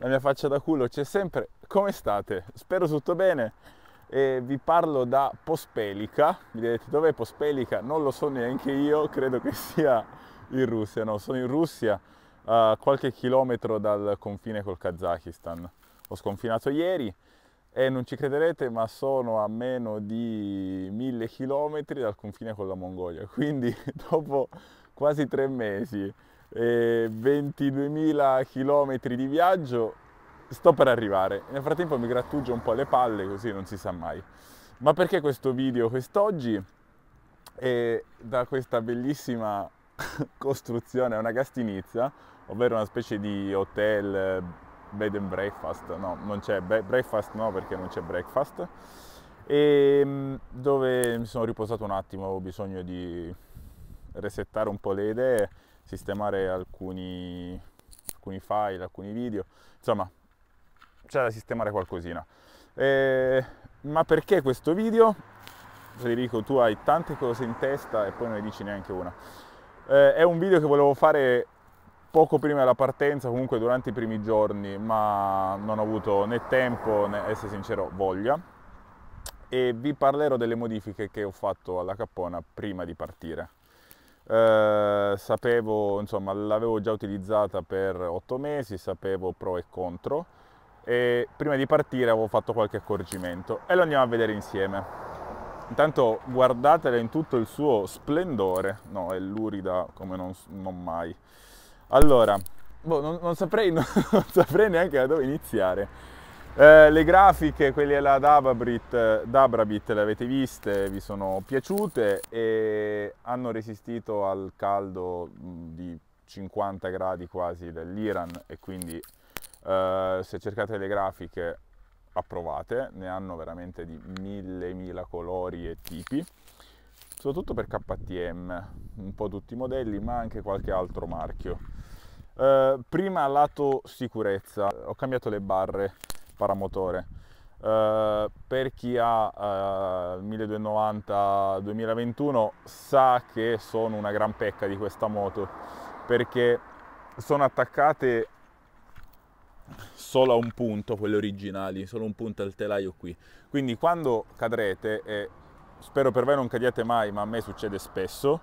la mia faccia da culo c'è sempre. Come state? Spero tutto bene. E vi parlo da Pospelica. Mi direte dov'è Pospelica? Non lo so neanche io, credo che sia in Russia. No, sono in Russia, a qualche chilometro dal confine col Kazakistan. Ho sconfinato ieri e non ci crederete, ma sono a meno di mille chilometri dal confine con la Mongolia. Quindi dopo quasi tre mesi 22.000 km di viaggio, sto per arrivare. Nel frattempo mi grattugio un po' le palle così non si sa mai. Ma perché questo video quest'oggi? E da questa bellissima costruzione, una gastinizia, ovvero una specie di hotel, bed and breakfast, no, non c'è breakfast, no perché non c'è breakfast, e ehm, dove mi sono riposato un attimo, avevo bisogno di resettare un po' le idee sistemare alcuni, alcuni file, alcuni video, insomma c'è da sistemare qualcosina. Eh, ma perché questo video? Federico, tu hai tante cose in testa e poi non ne dici neanche una. Eh, è un video che volevo fare poco prima della partenza, comunque durante i primi giorni, ma non ho avuto né tempo né, essere sincero, voglia. E vi parlerò delle modifiche che ho fatto alla cappona prima di partire. Eh, sapevo, insomma, l'avevo già utilizzata per otto mesi, sapevo pro e contro e prima di partire avevo fatto qualche accorgimento e lo andiamo a vedere insieme. Intanto guardatela in tutto il suo splendore, no, è lurida come non, non mai. Allora, boh, non, non, saprei, non, saprei, neanche da dove iniziare. Eh, le grafiche, quelle della Dababrit, Dabrabit, le avete viste, vi sono piaciute e hanno resistito al caldo mm, di 50 gradi quasi dell'Iran e quindi eh, se cercate le grafiche approvate, ne hanno veramente di mille mila colori e tipi, soprattutto per KTM, un po' tutti i modelli ma anche qualche altro marchio. Eh, prima lato sicurezza, ho cambiato le barre paramotore. Uh, eh, per chi ha uh, 1290 2021 sa che sono una gran pecca di questa moto perché sono attaccate solo a un punto quelle originali solo un punto al telaio qui quindi quando cadrete e spero per voi non cadiate mai ma a me succede spesso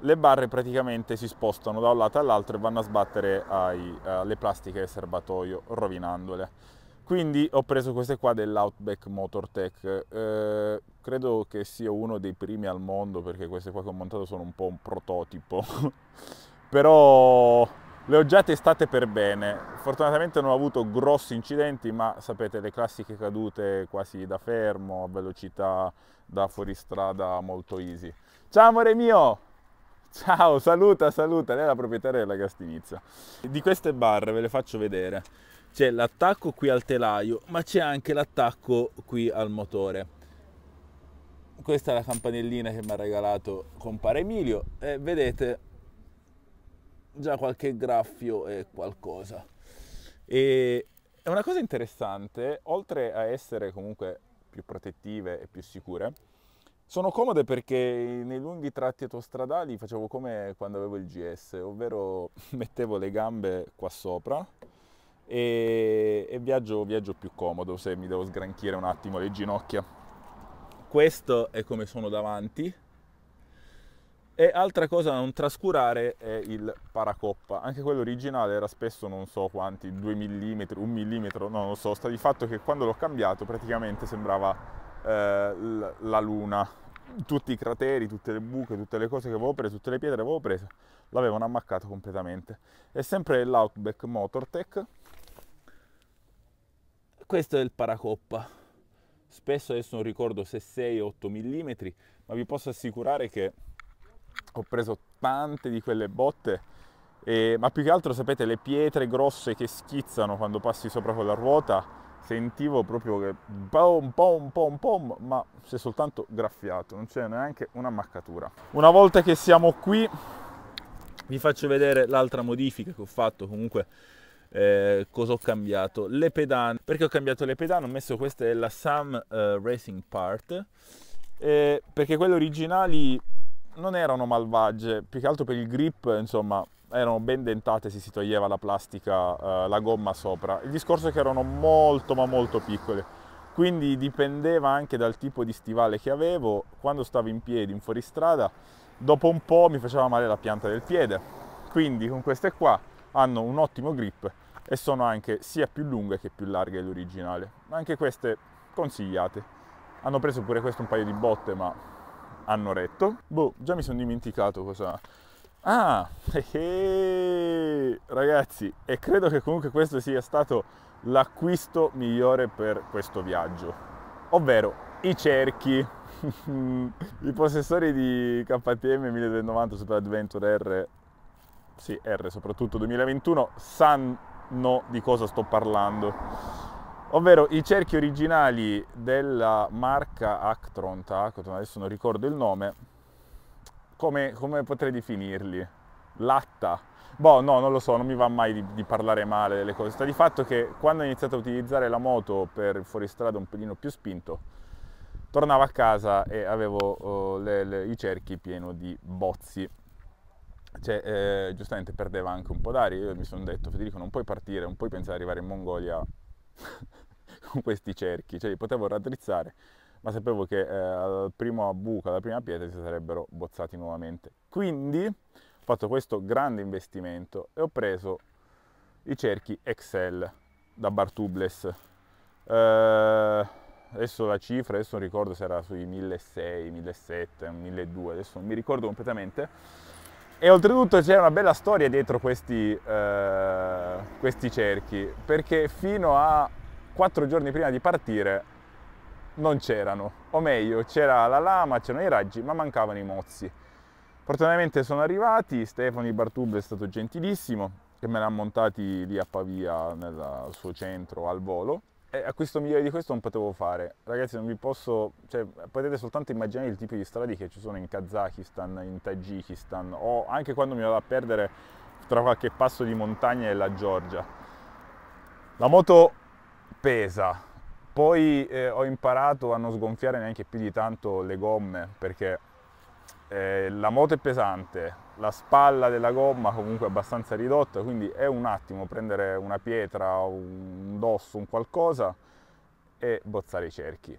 le barre praticamente si spostano da un lato all'altro e vanno a sbattere ai, alle eh, plastiche del serbatoio rovinandole quindi ho preso queste qua dell'Outback Motortech eh, credo che sia uno dei primi al mondo perché queste qua che ho montato sono un po' un prototipo però le ho già testate per bene fortunatamente non ho avuto grossi incidenti ma sapete le classiche cadute quasi da fermo a velocità da fuoristrada molto easy ciao amore mio ciao saluta saluta lei è la proprietaria della Gastinizia. di queste barre ve le faccio vedere c'è l'attacco qui al telaio, ma c'è anche l'attacco qui al motore. Questa è la campanellina che mi ha regalato compare Emilio e vedete già qualche graffio e qualcosa. E è una cosa interessante, oltre a essere comunque più protettive e più sicure, sono comode perché nei lunghi tratti autostradali facevo come quando avevo il GS, ovvero mettevo le gambe qua sopra e, e viaggio, viaggio più comodo se mi devo sgranchire un attimo le ginocchia. Questo è come sono davanti, e altra cosa da non trascurare è il paracoppa. Anche quello originale era spesso non so quanti, 2 mm, 1 mm, no, non lo so. Sta di fatto che quando l'ho cambiato praticamente sembrava eh, la luna. Tutti i crateri, tutte le buche, tutte le cose che avevo preso, tutte le pietre che avevo preso, l'avevano ammaccato completamente. È sempre l'Outback Motortech questo è il paracoppa. Spesso adesso non ricordo se 6 o 8 mm, ma vi posso assicurare che ho preso tante di quelle botte, e, ma più che altro sapete le pietre grosse che schizzano quando passi sopra quella ruota, sentivo proprio che pom pom pom pom, ma si è soltanto graffiato, non c'è neanche una maccatura. Una volta che siamo qui vi faccio vedere l'altra modifica che ho fatto comunque eh, cosa ho cambiato le pedane perché ho cambiato le pedane ho messo questa è la Sam eh, Racing Part eh, perché quelle originali non erano malvagie più che altro per il grip insomma erano ben dentate se si toglieva la plastica eh, la gomma sopra il discorso è che erano molto ma molto piccole quindi dipendeva anche dal tipo di stivale che avevo quando stavo in piedi in fuoristrada dopo un po' mi faceva male la pianta del piede quindi con queste qua hanno un ottimo grip e sono anche sia più lunghe che più larghe dell'originale. Anche queste consigliate. Hanno preso pure questo un paio di botte, ma hanno retto. Boh, già mi sono dimenticato cosa... Ah, eh, eh, ragazzi, e credo che comunque questo sia stato l'acquisto migliore per questo viaggio, ovvero i cerchi. I possessori di KTM 1290 Super Adventure R sì, R soprattutto 2021, sanno di cosa sto parlando. Ovvero i cerchi originali della marca Actron, Tacotron, adesso non ricordo il nome, come, come potrei definirli? Latta. Boh, no, non lo so, non mi va mai di, di, parlare male delle cose. Sta di fatto che quando ho iniziato a utilizzare la moto per fuoristrada un pelino più spinto, tornavo a casa e avevo oh, le, le, i cerchi pieni di bozzi cioè, eh, giustamente perdeva anche un po' d'aria. Io mi sono detto, Federico, non puoi partire, non puoi pensare di arrivare in Mongolia con questi cerchi. Cioè, li potevo raddrizzare, ma sapevo che eh, al primo buco, alla prima pietra, si sarebbero bozzati nuovamente. Quindi ho fatto questo grande investimento e ho preso i cerchi Excel da Bartubles. Eh, adesso la cifra, adesso non ricordo se era sui 1600, 1700, 1200, adesso non mi ricordo completamente e oltretutto c'è una bella storia dietro questi, eh, questi cerchi, perché fino a quattro giorni prima di partire non c'erano, o meglio c'era la lama, c'erano i raggi, ma mancavano i mozzi. Fortunatamente sono arrivati, Stefani Bartubbe è stato gentilissimo, che me l'ha montati lì a Pavia nel suo centro al volo e eh, a questo migliore di questo non potevo fare. Ragazzi, non vi posso. Cioè, potete soltanto immaginare il tipo di strade che ci sono in Kazakistan, in Tagikistan, o anche quando mi vado a perdere tra qualche passo di montagna e la Georgia. La moto pesa. Poi eh, ho imparato a non sgonfiare neanche più di tanto le gomme perché eh, la moto è pesante, la spalla della gomma comunque abbastanza ridotta, quindi è un attimo prendere una pietra, un dosso, un qualcosa e bozzare i cerchi.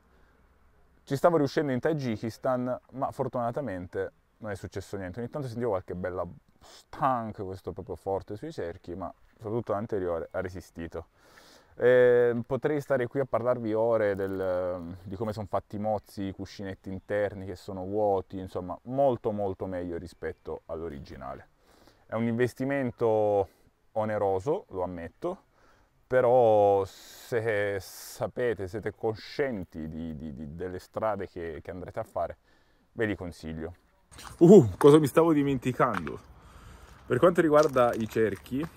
Ci stavo riuscendo in Tagikistan, ma fortunatamente non è successo niente. Ogni tanto sentivo qualche bella stank, questo proprio forte sui cerchi, ma soprattutto l'anteriore ha resistito. Eh, potrei stare qui a parlarvi ore del, ehm, di come sono fatti i mozzi, i cuscinetti interni che sono vuoti, insomma molto molto meglio rispetto all'originale. È un investimento oneroso, lo ammetto, però se sapete, siete coscienti di, di, di, delle strade che, che, andrete a fare, ve li consiglio. Uh, cosa mi stavo dimenticando? Per quanto riguarda i cerchi,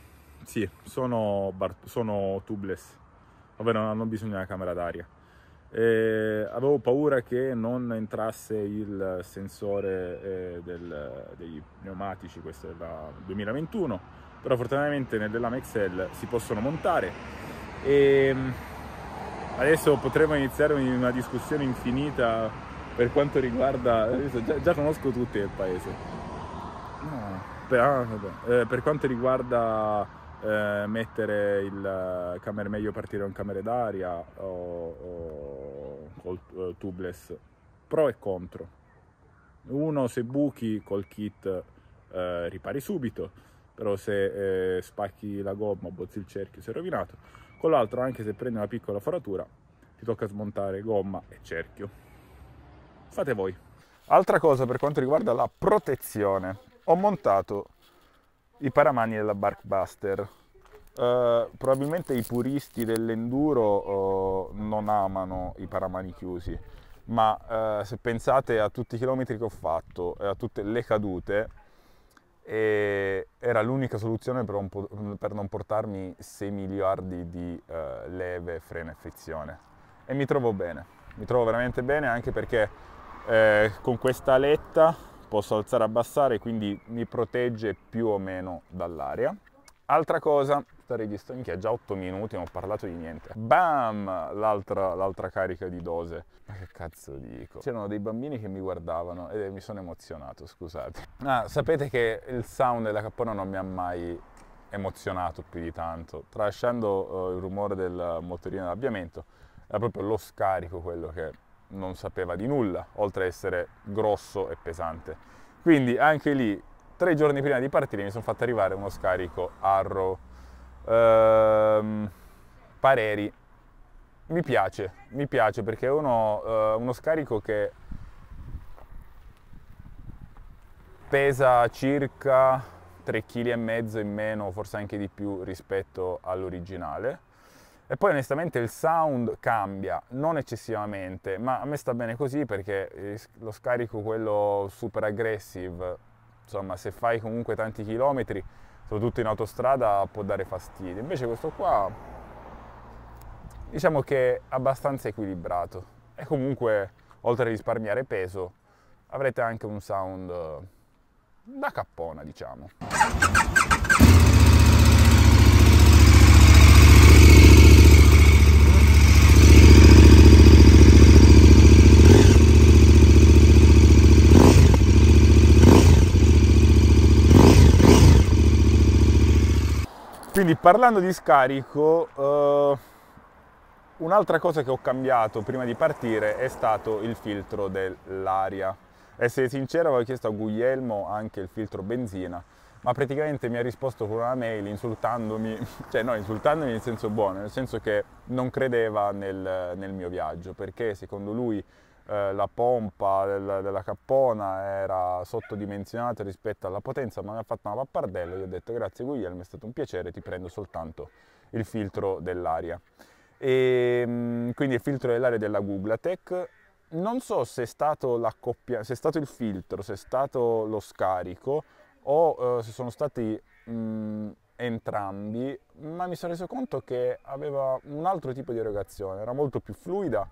sì, sono, bar, sono tubeless, ovvero non hanno bisogno della camera d'aria. avevo paura che non entrasse il sensore eh, del, dei pneumatici, questo è 2021, però fortunatamente nelle lame XL si possono montare e ehm, adesso potremmo iniziare una discussione infinita per quanto riguarda, già, già, conosco tutti il paese, no, per, ah, eh, per quanto riguarda eh, mettere il camere meglio partire con camere d'aria o, o col eh, tubeless pro e contro uno se buchi col kit eh, ripari subito però se eh, spacchi la gomma bozzi il cerchio sei rovinato con l'altro anche se prendi una piccola foratura ti tocca smontare gomma e cerchio fate voi altra cosa per quanto riguarda la protezione ho montato i paramani della Barkbuster. Uh, probabilmente i puristi dell'enduro uh, non amano i paramani chiusi, ma uh, se pensate a tutti i chilometri che ho fatto e a tutte le cadute, era l'unica soluzione per, per, non portarmi 6 miliardi di leve, freno e frizione. E mi trovo bene, mi trovo veramente bene anche perché con questa aletta posso alzare e abbassare, quindi mi protegge più o meno dall'aria. Altra cosa, sta registrando, che è già 8 minuti, non ho parlato di niente. Bam! L'altra, carica di dose. Ma che cazzo dico? C'erano dei bambini che mi guardavano e mi sono emozionato, scusate. Ah, sapete che il sound della cappona non mi ha mai emozionato più di tanto. Tralasciando uh, il rumore del motorino d'abbiamento, era proprio lo scarico quello che non sapeva di nulla, oltre ad essere grosso e pesante. Quindi anche lì, tre giorni prima di partire, mi sono fatto arrivare uno scarico Arrow ehm, Pareri. Mi piace, mi piace perché è uno, eh, uno scarico che pesa circa 3,5 kg in meno, forse anche di più rispetto all'originale e poi onestamente il sound cambia, non eccessivamente, ma a me sta bene così perché lo scarico quello super aggressive, insomma se fai comunque tanti chilometri, soprattutto in autostrada, può dare fastidio. Invece questo qua diciamo che è abbastanza equilibrato e comunque oltre a risparmiare peso avrete anche un sound da cappona diciamo. Quindi parlando di scarico, eh, un'altra cosa che ho cambiato prima di partire è stato il filtro dell'aria. e Essere sincero, avevo chiesto a Guglielmo anche il filtro benzina, ma praticamente mi ha risposto con una mail insultandomi, cioè no, insultandomi nel senso buono, nel senso che non credeva nel, nel mio viaggio, perché secondo lui eh, la pompa del, della cappona era sottodimensionata rispetto alla potenza, ma mi ha fatto una pappardella, gli ho detto grazie Guglielmo, è stato un piacere, ti prendo soltanto il filtro dell'aria. E, mm, quindi il filtro dell'aria della Googlatech non so se è, coppia, se è stato, il filtro, se è stato lo scarico o eh, se sono stati mh, mm, entrambi, ma mi sono reso conto che aveva un altro tipo di erogazione, era molto più fluida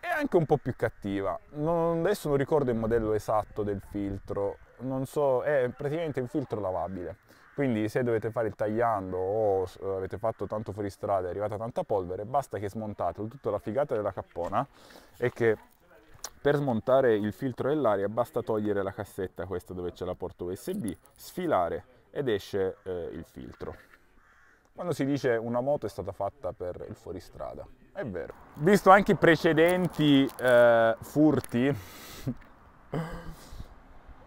è anche un po' più cattiva. Non, adesso non ricordo il modello esatto del filtro, non so, è praticamente un filtro lavabile. Quindi se dovete fare il tagliando o avete fatto tanto fuoristrada e è arrivata tanta polvere, basta che smontate tutta la figata della cappona e che per smontare il filtro dell'aria basta togliere la cassetta, questa dove c'è la porta USB, sfilare ed esce eh, il filtro. Quando si dice una moto è stata fatta per il fuoristrada. È vero. Visto anche i precedenti eh, furti,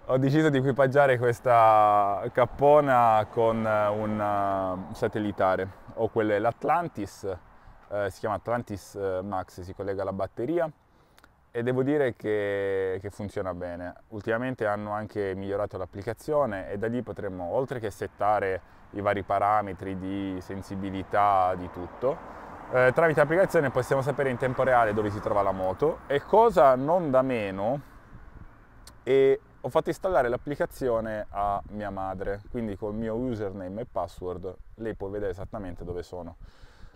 ho deciso di equipaggiare questa cappona con eh, un eh, satellitare. Ho quella l'Atlantis, eh, si chiama Atlantis eh, Max, si collega alla batteria e devo dire che, che, funziona bene. Ultimamente hanno anche migliorato l'applicazione e da lì potremmo, oltre che settare i vari parametri di sensibilità, di tutto, eh, tramite applicazione possiamo sapere in tempo reale dove si trova la moto e cosa non da meno e ho fatto installare l'applicazione a mia madre quindi col mio username e password lei può vedere esattamente dove sono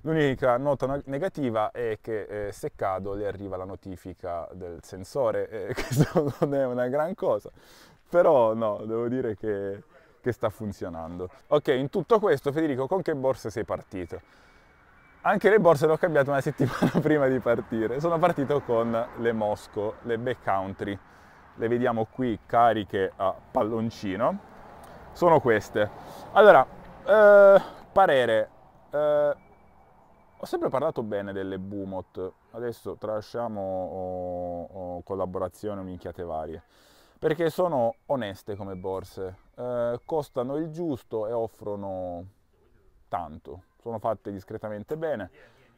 l'unica nota negativa è che eh, se cado le arriva la notifica del sensore eh, questo non è una gran cosa però no devo dire che, che sta funzionando ok in tutto questo Federico con che borse sei partito? Anche le borse le ho cambiate una settimana prima di partire. Sono partito con le Mosco, le Backcountry. Le vediamo qui cariche a palloncino. Sono queste. Allora, eh, parere. Eh, ho sempre parlato bene delle Boomot. Adesso tralasciamo oh, o oh, collaborazioni o minchiate varie perché sono oneste come borse, eh, costano il giusto e offrono tanto sono fatte discretamente bene.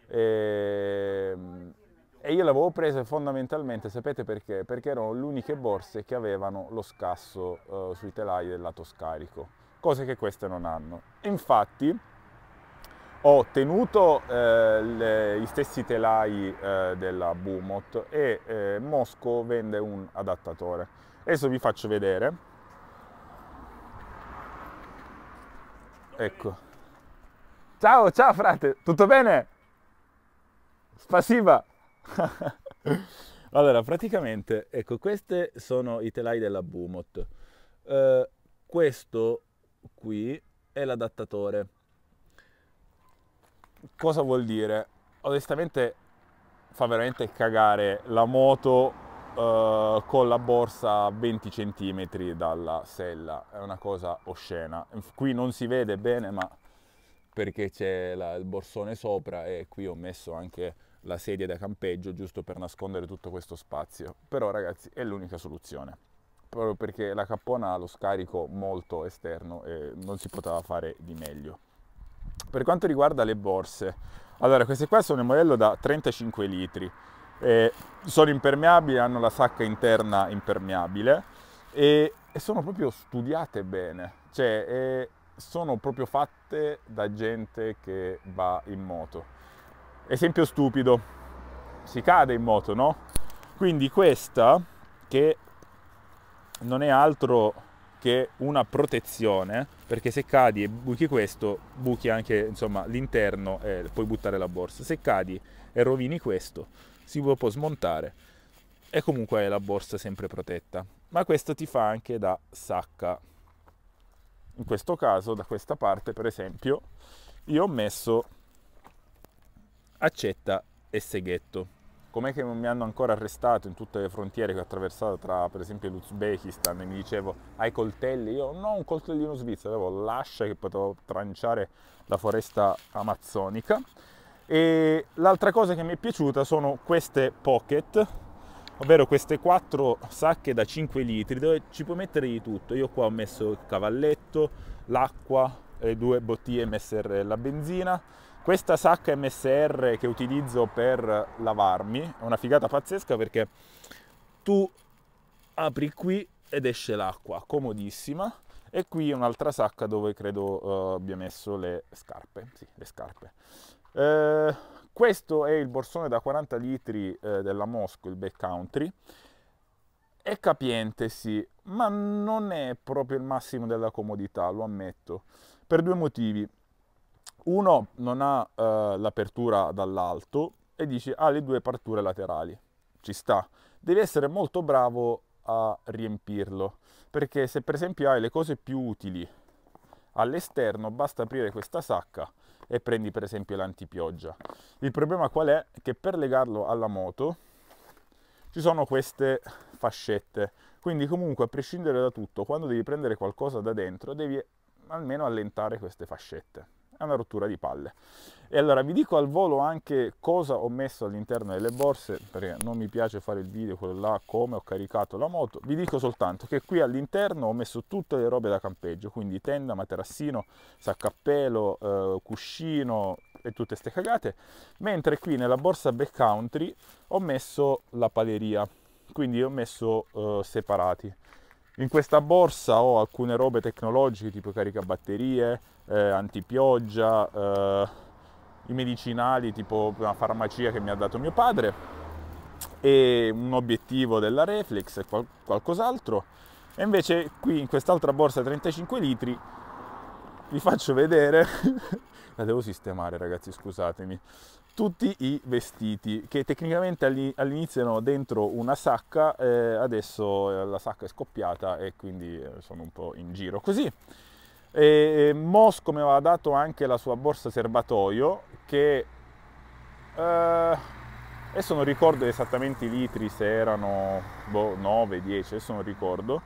E, ehm, e io le avevo prese fondamentalmente, sapete perché? Perché erano le uniche borse che avevano lo scasso uh, sui telai del lato scarico, cose che queste non hanno. Infatti ho tenuto eh, le, gli stessi telai eh, della Boomot e eh, Mosco vende un adattatore. Adesso vi faccio vedere. Ecco. Ciao, ciao frate, tutto bene? Spasiva! allora, praticamente, ecco, questi sono i telai della Bumot. Eh, questo qui è l'adattatore. Cosa vuol dire? Onestamente fa veramente cagare la moto eh, con la borsa a 20 cm dalla sella. È una cosa oscena. Qui non si vede bene, ma perché c'è la, il borsone sopra e qui ho messo anche la sedia da campeggio giusto per nascondere tutto questo spazio. Però ragazzi è l'unica soluzione, proprio perché la cappona ha lo scarico molto esterno e non si poteva fare di meglio. Per quanto riguarda le borse, allora queste qua sono il modello da 35 litri, eh, sono impermeabili, hanno la sacca interna impermeabile e, e sono proprio studiate bene, cioè sono proprio fatte da gente che va in moto. Esempio stupido, si cade in moto, no? Quindi questa che non è altro che una protezione, perché se cadi e buchi questo, buchi anche l'interno e puoi buttare la borsa. Se cadi e rovini questo, si può smontare e comunque hai la borsa sempre protetta. Ma questo ti fa anche da sacca in questo caso da questa parte per esempio io ho messo accetta e seghetto com'è che non mi hanno ancora arrestato in tutte le frontiere che ho attraversato tra per esempio l'Uzbekistan e mi dicevo hai coltelli? Io no, un coltellino svizzero, avevo l'ascia che potevo tranciare la foresta amazzonica e l'altra cosa che mi è piaciuta sono queste pocket ovvero queste quattro sacche da 5 litri dove ci puoi mettere di tutto. Io qua ho messo il cavalletto, l'acqua, le due bottiglie MSR la benzina. Questa sacca MSR che utilizzo per lavarmi è una figata pazzesca perché tu apri qui ed esce l'acqua, comodissima. E qui un'altra sacca dove credo uh, abbia messo le scarpe. Sì, le scarpe. Eh, questo è il borsone da 40 litri eh, della Mosco, il Backcountry. È capiente, sì, ma non è proprio il massimo della comodità, lo ammetto, per due motivi. Uno, non ha eh, l'apertura dall'alto e dici ha ah, le due aperture laterali. Ci sta. Devi essere molto bravo a riempirlo, perché se per esempio hai le cose più utili all'esterno, basta aprire questa sacca e prendi per esempio l'antipioggia. Il problema qual è? Che per legarlo alla moto ci sono queste fascette, quindi comunque a prescindere da tutto, quando devi prendere qualcosa da dentro devi almeno allentare queste fascette è una rottura di palle. E allora vi dico al volo anche cosa ho messo all'interno delle borse, perché non mi piace fare il video quello là, come ho caricato la moto. Vi dico soltanto che qui all'interno ho messo tutte le robe da campeggio, quindi tenda, materassino, saccappello, eh, cuscino e tutte ste cagate, mentre qui nella borsa backcountry ho messo la paleria, quindi ho messo eh, separati. In questa borsa ho alcune robe tecnologiche tipo caricabatterie, eh, antipioggia, eh, i medicinali tipo una farmacia che mi ha dato mio padre e un obiettivo della reflex e qual qualcos'altro e invece qui in quest'altra borsa 35 litri vi faccio vedere la devo sistemare ragazzi scusatemi tutti i vestiti che tecnicamente all'inizio erano dentro una sacca eh, adesso eh, la sacca è scoppiata e quindi eh, sono un po' in giro così e Mosco mi aveva dato anche la sua borsa serbatoio che eh, adesso non ricordo esattamente i litri se erano boh, 9, 10, adesso non ricordo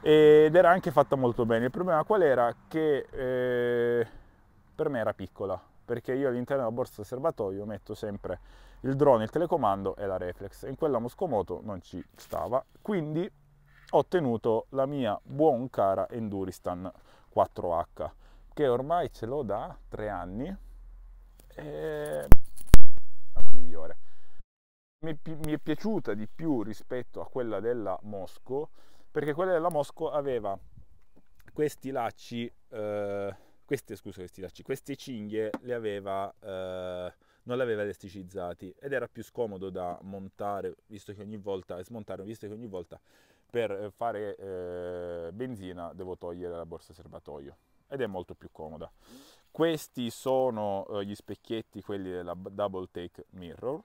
ed era anche fatta molto bene. Il problema qual era? Che eh, per me era piccola perché io all'interno della borsa serbatoio metto sempre il drone, il telecomando e la reflex in quella Moscomoto non ci stava quindi ho ottenuto la mia buon cara Enduristan 4H, che ormai ce l'ho da tre anni e è la migliore. Mi, mi è piaciuta di più rispetto a quella della Mosco, perché quella della Mosco aveva questi lacci, eh, queste, scusa, questi lacci, queste cinghie le aveva, eh, non le aveva elasticizzati ed era più scomodo da montare, visto che ogni volta, smontare, visto che ogni volta per eh, fare eh, benzina devo togliere la borsa serbatoio ed è molto più comoda. Questi sono eh, gli specchietti, quelli della Double Take Mirror.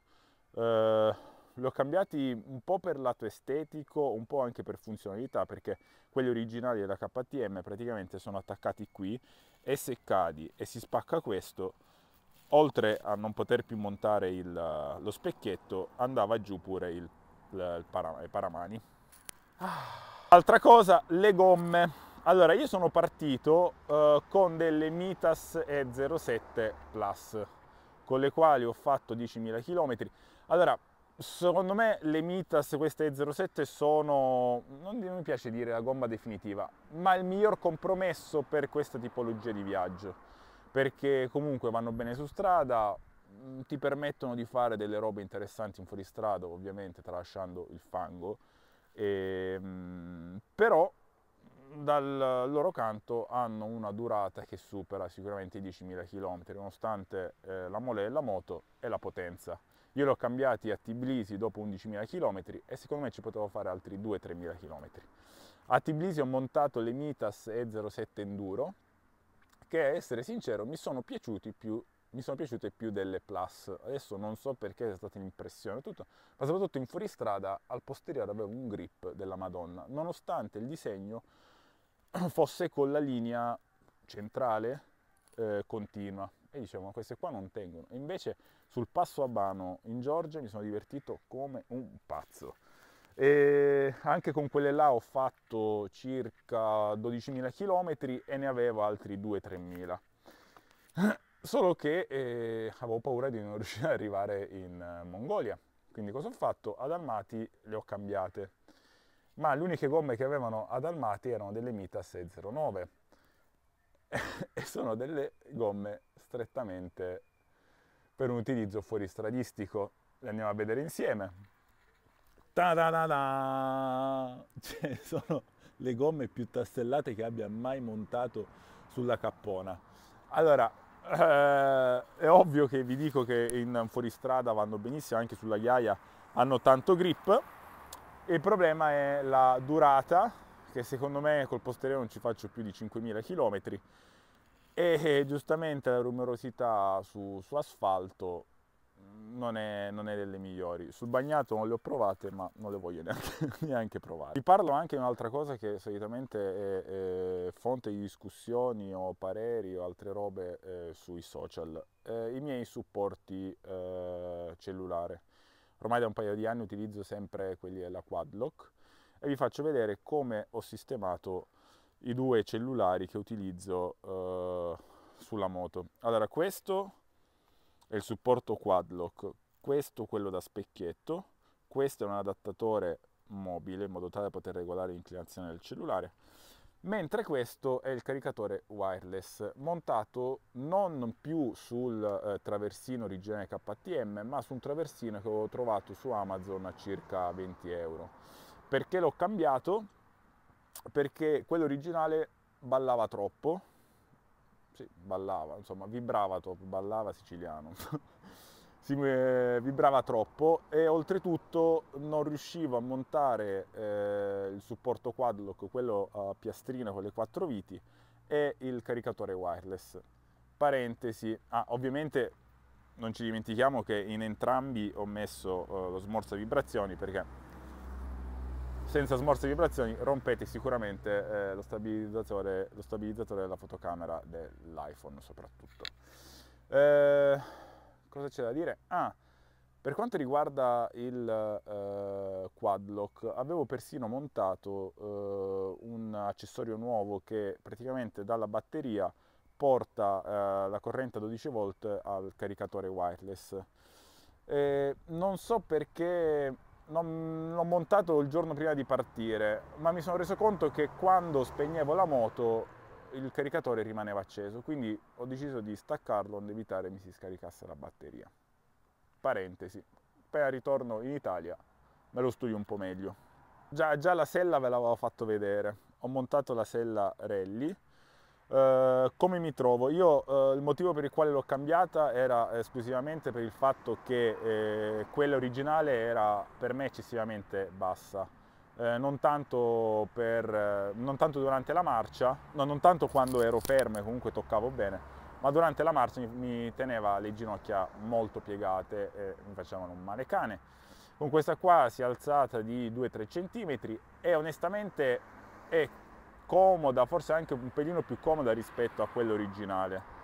Eh, li ho cambiati un po' per lato estetico, un po' anche per funzionalità, perché quelli originali della KTM praticamente sono attaccati qui e se cadi e si spacca questo, oltre a non poter più montare il, lo specchietto, andava giù pure il, il, il paramani. Altra cosa, le gomme. Allora, io sono partito eh, con delle Mitas E07 Plus, con le quali ho fatto 10.000 km. Allora, secondo me le Mitas, queste E07, sono, non mi piace dire la gomma definitiva, ma il miglior compromesso per questa tipologia di viaggio perché comunque vanno bene su strada, mm, ti permettono di fare delle robe interessanti in fuoristrada, ovviamente tralasciando il fango, e, ehm, però dal loro canto hanno una durata che supera sicuramente i 10.000 km, nonostante eh, la mole della moto e la potenza. Io li ho cambiati a Tbilisi dopo 11.000 km e secondo me ci potevo fare altri 2-3.000 km. A Tbilisi ho montato le Mitas E07 Enduro, che a essere sincero mi sono piaciuti più mi sono piaciute più delle Plus. Adesso non so perché è stata l'impressione, tutto, ma soprattutto in fuoristrada al posteriore avevo un grip della Madonna, nonostante il disegno fosse con la linea centrale eh, continua. E dicevo, ma queste qua non tengono. E invece sul passo a Bano in Georgia mi sono divertito come un pazzo. E anche con quelle là ho fatto circa 12.000 km e ne avevo altri 2-3.000. Solo che eh, avevo paura di non riuscire ad arrivare in eh, Mongolia. Quindi cosa ho fatto? Ad Almaty le ho cambiate. Ma le uniche gomme che avevano ad Almaty erano delle Mita 609. e sono delle gomme strettamente per un utilizzo fuoristradistico. Le andiamo a vedere insieme. Ta da da da! Cioè, sono le gomme più tassellate che abbia mai montato sulla cappona. Allora, eh, è ovvio che vi dico che in fuoristrada vanno benissimo, anche sulla ghiaia hanno tanto grip. Il problema è la durata, che secondo me col posteriore non ci faccio più di 5.000 km e eh, giustamente la rumorosità su, su asfalto non è, non è, delle migliori. Sul bagnato non le ho provate, ma non le voglio neanche, neanche provare. Vi parlo anche di un'altra cosa che solitamente è, è, fonte di discussioni o pareri o altre robe eh, sui social. Eh, I miei supporti eh, cellulare. Ormai da un paio di anni utilizzo sempre quelli della Quadlock e vi faccio vedere come ho sistemato i due cellulari che utilizzo eh, sulla moto. Allora, questo è il supporto quadlock, questo quello da specchietto, questo è un adattatore mobile in modo tale da poter regolare l'inclinazione del cellulare, mentre questo è il caricatore wireless montato non più sul eh, traversino originale KTM ma su un traversino che ho trovato su Amazon a circa 20 euro. Perché l'ho cambiato? Perché quello originale ballava troppo sì, ballava, insomma, vibrava troppo, ballava siciliano. si eh, vibrava troppo e oltretutto non riuscivo a montare eh, il supporto quadlock, quello a piastrina con le quattro viti e il caricatore wireless. Parentesi, ah, ovviamente non ci dimentichiamo che in entrambi ho messo eh, lo smorza vibrazioni perché senza smorse e vibrazioni rompete sicuramente eh, lo, stabilizzatore, lo, stabilizzatore, della fotocamera dell'iPhone soprattutto. Eh, cosa c'è da dire? Ah, per quanto riguarda il eh, Quadlock, avevo persino montato eh, un accessorio nuovo che praticamente dalla batteria porta eh, la corrente a 12 volt al caricatore wireless. Eh, non so perché non l'ho montato il giorno prima di partire, ma mi sono reso conto che quando spegnevo la moto il caricatore rimaneva acceso, quindi ho deciso di staccarlo onde evitare mi si scaricasse la batteria. Parentesi, appena ritorno in Italia me lo studio un po' meglio. Già, già la sella ve l'avevo fatto vedere, ho montato la sella Rally, eh, come mi trovo? Io uh, il motivo per il quale l'ho cambiata era esclusivamente per il fatto che eh, quella originale era per me eccessivamente bassa. Eh, non, tanto per, eh, non, tanto durante la marcia, no, non tanto quando ero fermo e comunque toccavo bene, ma durante la marcia mi, mi teneva le ginocchia molto piegate e mi facevano un male cane. Con questa qua si è alzata di 2-3 cm e onestamente è ecco, comoda, forse anche un pelino più comoda rispetto a quella originale.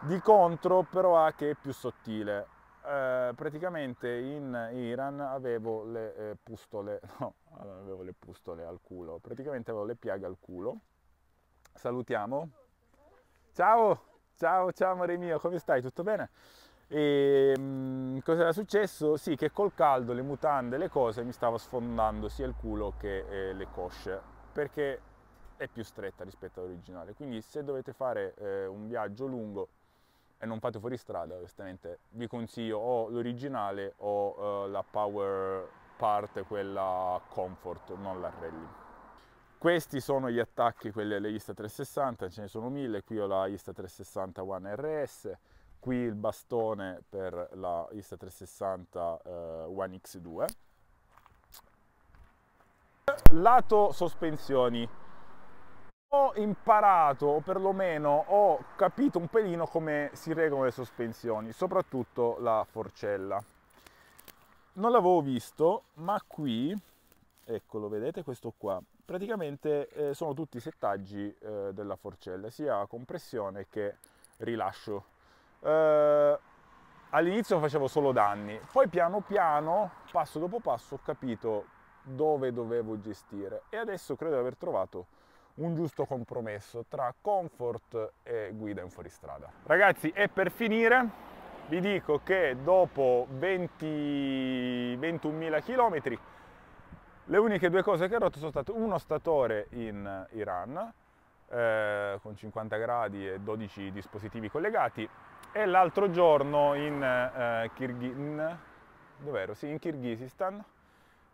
Di contro però ha che è più sottile. Eh, praticamente in Iran avevo le eh, pustole, no, avevo le pustole al culo, praticamente avevo le piaghe al culo. Salutiamo. Ciao, ciao, ciao amore mio, come stai? Tutto bene? E ehm, cosa era successo? Sì, che col caldo, le mutande, le cose mi stavo sfondando sia il culo che eh, le cosce, perché è più stretta rispetto all'originale. Quindi se dovete fare eh, un viaggio lungo e non fate fuori strada, ovviamente vi consiglio o l'originale o eh, la Power Part, quella Comfort, non la Rally. Questi sono gli attacchi, quelli alle Ista 360, ce ne sono mille, qui ho la Ista 360 One RS, qui il bastone per la Ista 360 eh, One X2. Lato sospensioni, ho imparato o perlomeno ho capito un pelino come si regolano le sospensioni, soprattutto la forcella. Non l'avevo visto, ma qui, eccolo, vedete questo qua, praticamente eh, sono tutti i settaggi eh, della forcella, sia compressione che rilascio. Eh, all'inizio facevo solo danni, poi piano piano, passo dopo passo, ho capito dove dovevo gestire e adesso credo di aver trovato un giusto compromesso tra comfort e guida in fuoristrada. Ragazzi, e per finire vi dico che dopo 20, 21.000 km le uniche due cose che ho rotto sono state uno statore in Iran eh, con 50 gradi e 12 dispositivi collegati e l'altro giorno in, eh, Kirghi, in, sì, in Kirghizistan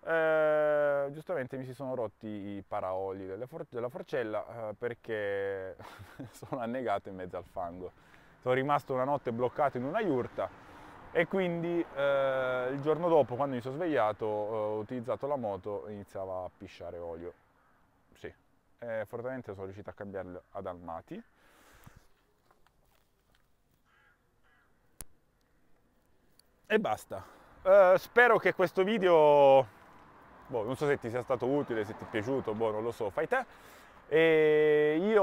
eh, giustamente mi si sono rotti i paraoli for- della forcella eh, perché sono annegato in mezzo al fango. Sono rimasto una notte bloccato in una iurta e quindi eh, il giorno dopo, quando mi sono svegliato, ho utilizzato la moto e iniziava a pisciare olio. Sì, fortunatamente sono riuscito a cambiarlo ad Almati. E basta. Eh, spero che questo video boh, non so se ti sia stato utile, se ti è piaciuto, boh, non lo so, fai te. E io,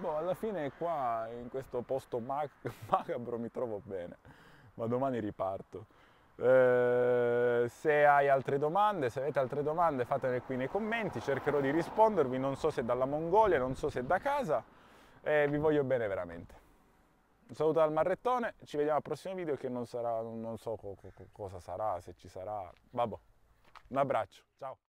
boh, alla fine qua, in questo posto macabro, mi trovo bene, ma domani riparto. Eh, se hai altre domande, se avete altre domande fatele qui nei commenti, cercherò di rispondervi, non so se dalla Mongolia, non so se da casa, eh, vi voglio bene veramente un saluto dal Marrettone, ci vediamo al prossimo video che non sarà, non so co co cosa sarà, se ci sarà, vabbè, un abbraccio, ciao!